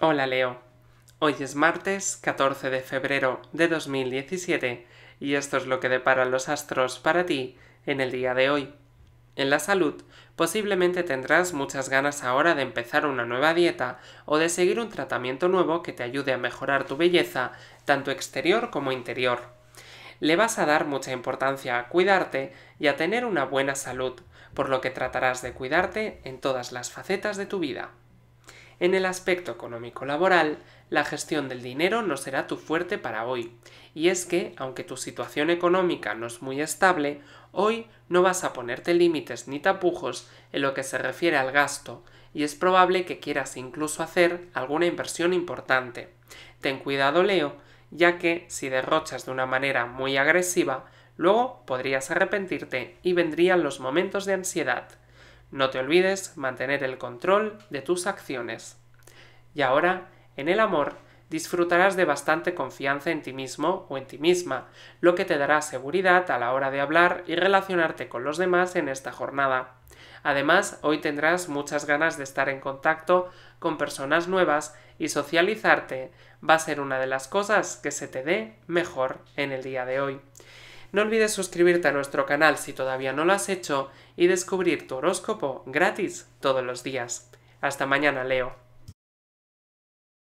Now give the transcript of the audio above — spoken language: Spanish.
Hola Leo, hoy es martes 14 de febrero de 2017 y esto es lo que deparan los astros para ti en el día de hoy. En la salud, posiblemente tendrás muchas ganas ahora de empezar una nueva dieta o de seguir un tratamiento nuevo que te ayude a mejorar tu belleza, tanto exterior como interior. Le vas a dar mucha importancia a cuidarte y a tener una buena salud, por lo que tratarás de cuidarte en todas las facetas de tu vida. En el aspecto económico-laboral, la gestión del dinero no será tu fuerte para hoy, y es que, aunque tu situación económica no es muy estable, hoy no vas a ponerte límites ni tapujos en lo que se refiere al gasto, y es probable que quieras incluso hacer alguna inversión importante. Ten cuidado, Leo, ya que si derrochas de una manera muy agresiva, luego podrías arrepentirte y vendrían los momentos de ansiedad. No te olvides mantener el control de tus acciones. Y ahora, en el amor, disfrutarás de bastante confianza en ti mismo o en ti misma, lo que te dará seguridad a la hora de hablar y relacionarte con los demás en esta jornada. Además, hoy tendrás muchas ganas de estar en contacto con personas nuevas y socializarte va a ser una de las cosas que se te dé mejor en el día de hoy. No olvides suscribirte a nuestro canal si todavía no lo has hecho y descubrir tu horóscopo gratis todos los días. Hasta mañana, Leo.